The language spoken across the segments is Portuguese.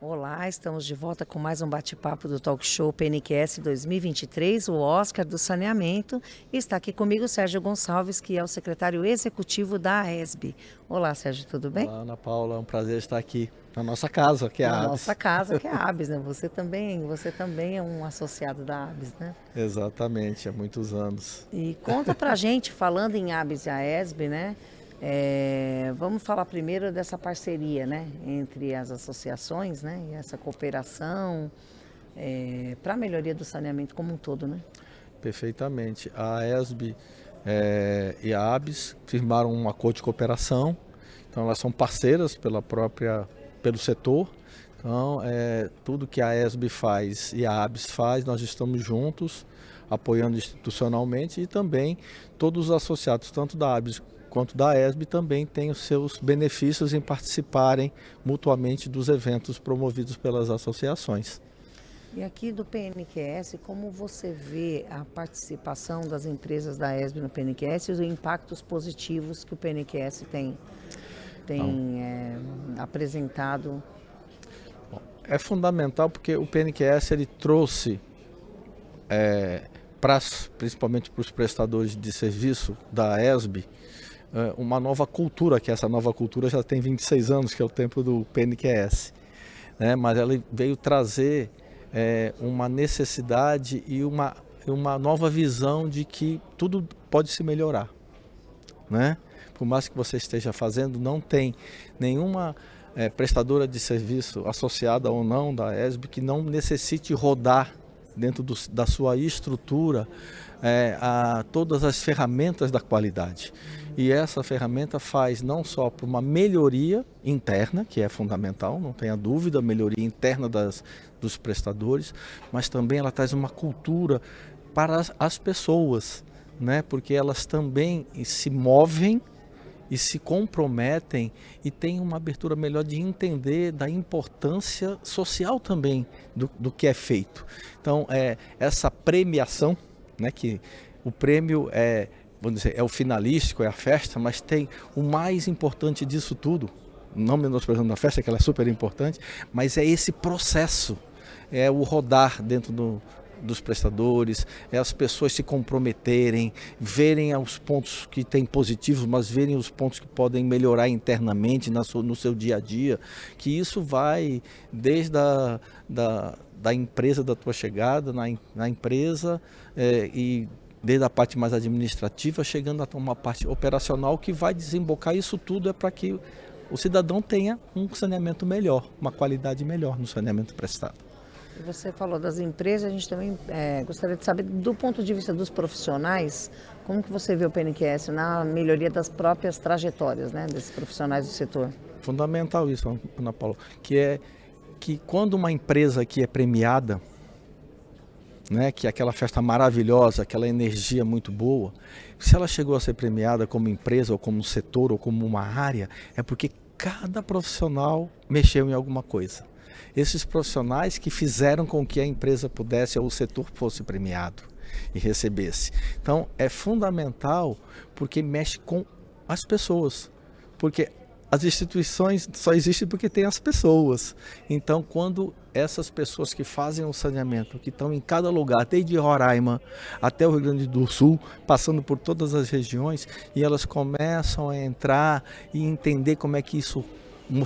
Olá, estamos de volta com mais um bate-papo do Talk Show PNQS 2023, o Oscar do Saneamento. Está aqui comigo o Sérgio Gonçalves, que é o secretário executivo da AESB. Olá, Sérgio, tudo bem? Olá, Ana Paula, é um prazer estar aqui. Na nossa casa, que é a Na Abis. nossa casa, que é a Abis, né? Você também, você também é um associado da Abis, né? Exatamente, há muitos anos. E conta pra gente, falando em Abis e a ESB, né? É, vamos falar primeiro dessa parceria, né? Entre as associações, né? E essa cooperação é, para a melhoria do saneamento como um todo, né? Perfeitamente. A ESB é, e a ABS firmaram um acordo de cooperação, então elas são parceiras pela própria pelo setor. Então, é, tudo que a ESB faz e a ABS faz, nós estamos juntos, apoiando institucionalmente e também todos os associados, tanto da ABS quanto da ESB, também têm os seus benefícios em participarem mutuamente dos eventos promovidos pelas associações. E aqui do PNQS, como você vê a participação das empresas da ESB no PNQS e os impactos positivos que o PNQS tem tem então. é, apresentado. É fundamental porque o PNQS ele trouxe, é, principalmente para os prestadores de serviço da ESB, é, uma nova cultura, que essa nova cultura já tem 26 anos, que é o tempo do PNQS. Né? Mas ela veio trazer é, uma necessidade e uma, uma nova visão de que tudo pode se melhorar né? Por mais que você esteja fazendo, não tem nenhuma é, prestadora de serviço associada ou não da ESB que não necessite rodar dentro do, da sua estrutura é, a, todas as ferramentas da qualidade. E essa ferramenta faz não só para uma melhoria interna, que é fundamental, não tenha dúvida, melhoria interna das, dos prestadores, mas também ela traz uma cultura para as, as pessoas né? Porque elas também se movem e se comprometem e têm uma abertura melhor de entender da importância social também do, do que é feito. Então, é, essa premiação, né, que o prêmio é, vamos dizer, é o finalístico, é a festa, mas tem o mais importante disso tudo, não menosprezando a festa, que ela é super importante, mas é esse processo, é o rodar dentro do, dos prestadores, é as pessoas se comprometerem, verem os pontos que têm positivos, mas verem os pontos que podem melhorar internamente no seu dia a dia, que isso vai desde a da, da empresa da tua chegada na, na empresa é, e desde a parte mais administrativa, chegando a uma parte operacional que vai desembocar isso tudo é para que o cidadão tenha um saneamento melhor, uma qualidade melhor no saneamento prestado. Você falou das empresas, a gente também é, gostaria de saber, do ponto de vista dos profissionais, como que você vê o PNQS na melhoria das próprias trajetórias né, desses profissionais do setor? Fundamental isso, Ana Paula, que é que quando uma empresa que é premiada, né, que é aquela festa maravilhosa, aquela energia muito boa, se ela chegou a ser premiada como empresa, ou como setor, ou como uma área, é porque cada profissional mexeu em alguma coisa esses profissionais que fizeram com que a empresa pudesse ou o setor fosse premiado e recebesse. Então é fundamental porque mexe com as pessoas, porque as instituições só existem porque tem as pessoas. Então, quando essas pessoas que fazem o saneamento, que estão em cada lugar, desde Roraima até o Rio Grande do Sul, passando por todas as regiões, e elas começam a entrar e entender como é que isso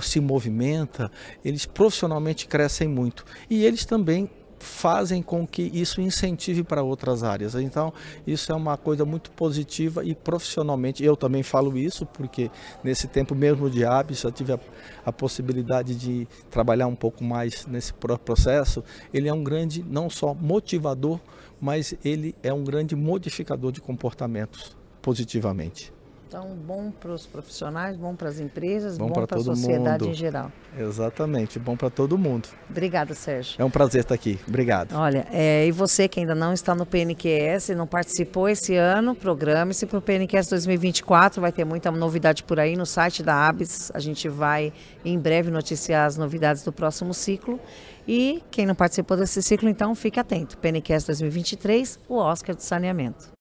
se movimenta, eles profissionalmente crescem muito. E eles também fazem com que isso incentive para outras áreas. Então, isso é uma coisa muito positiva e profissionalmente, eu também falo isso, porque nesse tempo mesmo de hábito, já tive a, a, possibilidade de trabalhar um pouco mais nesse processo, ele é um grande, não só motivador, mas ele é um grande modificador de comportamentos positivamente. Então, bom para os profissionais, bom para as empresas, bom, bom para a sociedade mundo. em geral. Exatamente, bom para todo mundo. Obrigada, Sérgio. É um prazer estar aqui. Obrigado. Olha, é, e você que ainda não está no PNQS, não participou esse ano, programe-se para o PNQS 2024. Vai ter muita novidade por aí no site da ABS. A gente vai em breve noticiar as novidades do próximo ciclo. E quem não participou desse ciclo, então fique atento. PNQS 2023, o Oscar de Saneamento.